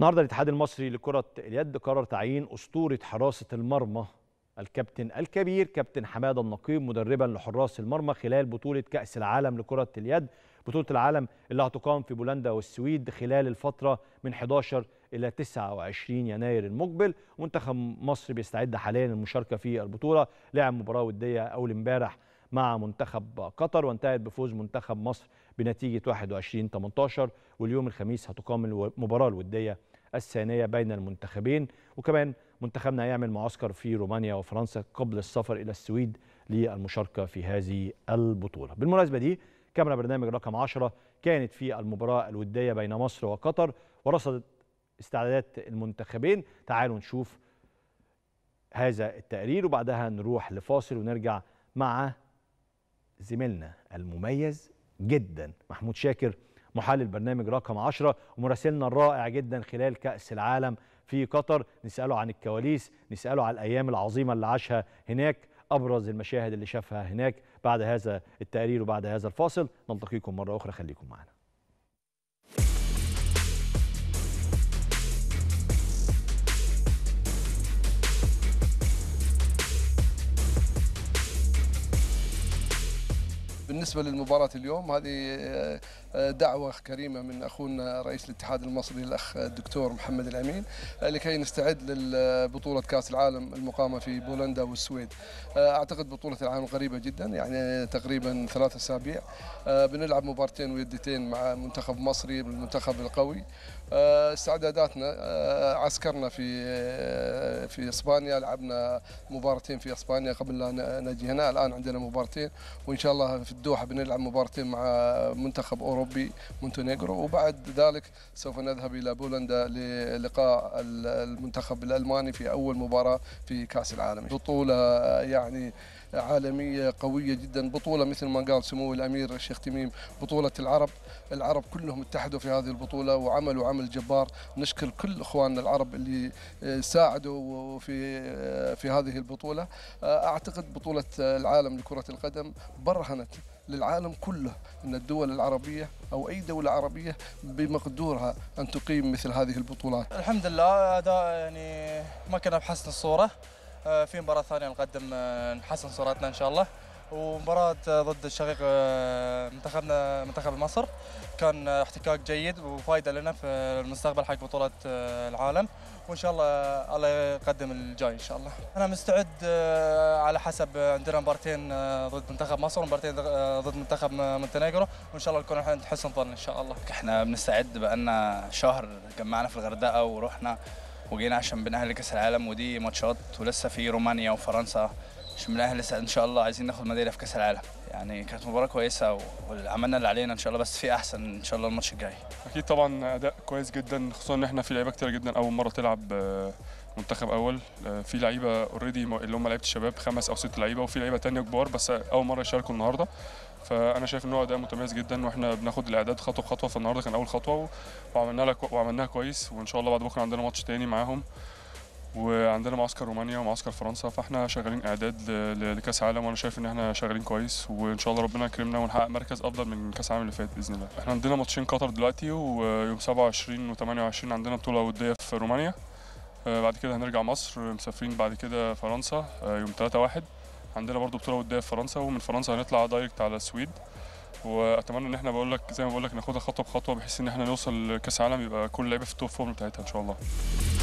النهارده الاتحاد المصري لكرة اليد قرر تعيين أسطورة حراسة المرمى الكابتن الكبير كابتن حماده النقيب مدربا لحراس المرمى خلال بطولة كأس العالم لكرة اليد بطولة العالم اللي هتقام في بولندا والسويد خلال الفترة من 11 إلى 29 يناير المقبل منتخب مصر بيستعد حاليا للمشاركة في البطولة لعب مباراة ودية أول امبارح مع منتخب قطر وانتهت بفوز منتخب مصر بنتيجه 21 18 واليوم الخميس هتقام المباراه الوديه الثانيه بين المنتخبين وكمان منتخبنا هيعمل معسكر في رومانيا وفرنسا قبل السفر الى السويد للمشاركه في هذه البطوله. بالمناسبه دي كاميرا برنامج رقم 10 كانت في المباراه الوديه بين مصر وقطر ورصدت استعدادات المنتخبين تعالوا نشوف هذا التقرير وبعدها نروح لفاصل ونرجع مع زميلنا المميز جدا محمود شاكر محلل برنامج رقم 10 ومراسلنا الرائع جدا خلال كأس العالم في قطر نسأله عن الكواليس نسأله عن الأيام العظيمة اللي عاشها هناك أبرز المشاهد اللي شافها هناك بعد هذا التقرير وبعد هذا الفاصل نلتقيكم مرة أخرى خليكم معنا بالنسبه للمباراه اليوم هذه آه، آه، دعوه كريمه من اخونا رئيس الاتحاد المصري الاخ الدكتور محمد الامين آه، لكي نستعد لبطوله كاس العالم المقامه في بولندا والسويد اعتقد بطوله العالم قريبه جدا يعني تقريبا ثلاث اسابيع بنلعب مبارتين ويدتين مع منتخب مصري المنتخب القوي استعداداتنا عسكرنا في في اسبانيا لعبنا مباراتين في اسبانيا قبل لا نجي هنا الان عندنا مباراتين وان شاء الله في الدول الدوحة بنلعب مباراتين مع منتخب أوروبي مونتينيغرو وبعد ذلك سوف نذهب إلى بولندا للقاء المنتخب الألماني في أول مباراة في كأس العالم بطولة يعني عالميه قويه جدا بطوله مثل ما قال سمو الامير الشيخ تميم بطوله العرب العرب كلهم اتحدوا في هذه البطوله وعملوا عمل جبار نشكر كل اخواننا العرب اللي آه، ساعدوا في آه، في هذه البطوله آه، اعتقد بطوله العالم لكره القدم برهنت للعالم كله ان الدول العربيه او اي دوله عربيه بمقدورها ان تقيم مثل هذه البطولات. الحمد لله هذا يعني ما كنا بحسن الصوره آه، في مباراه ثانيه نقدم آه، نحسن صورتنا ان شاء الله ومباراة آه، ضد الشقيق منتخبنا منتخب مصر كان احتكاك جيد وفايدة لنا في المستقبل حق بطولة العالم وإن شاء الله الله يقدم الجاي إن شاء الله أنا مستعد على حسب عندنا مبارتين ضد منتخب مصر ومبارتين ضد منتخب مونتينيغرو وإن شاء الله نكون احنا حسن ظن إن شاء الله احنا بنستعد بأن شهر جمعنا في الغردقة ورحنا وجينا عشان بنأهل لكأس العالم ودي ماتشات ولسه في رومانيا وفرنسا عشان بنأهل لسه إن شاء الله عايزين ناخد ميدالية في كأس العالم يعني كانت مباراة كويسة وعملنا اللي علينا إن شاء الله بس في أحسن إن شاء الله الماتش الجاي أكيد طبعا أداء كويس جدا خصوصا إن إحنا في لعيبة كتير جدا أول مرة تلعب آه، منتخب اول آه، في لعيبه اوريدي اللي هم لعيبه الشباب خمس او ست لعيبه وفي لعيبه تانية كبار بس اول مره يشاركوا النهارده فانا شايف ان هو اداء متميز جدا واحنا بناخد الاعداد خطوه بخطوه فالنهارده كان اول خطوه وعملنا لك وعملناها كويس وان شاء الله بعد بكره عندنا ماتش تاني معاهم وعندنا معسكر رومانيا ومعسكر فرنسا فاحنا شغالين اعداد لكاس عالم وانا شايف ان احنا شغالين كويس وان شاء الله ربنا يكرمنا ونحقق مركز افضل من كاس العالم اللي فات باذن الله احنا عندنا ماتشين قطر دلوقتي ويوم 27 و28 عندنا بطوله وديه في رومانيا آه، بعد كده هنرجع مصر مسافرين بعد كده فرنسا آه، يوم 3 1 عندنا برضو بطوله وديه في فرنسا ومن فرنسا هنطلع دايركت على السويد واتمنى ان احنا بقول لك زي ما بقول لك ناخدها خطوه بخطوه بحيث ان احنا نوصل لكاس عالم يبقى كل لعيبه في التوب فورم بتاعتها ان شاء الله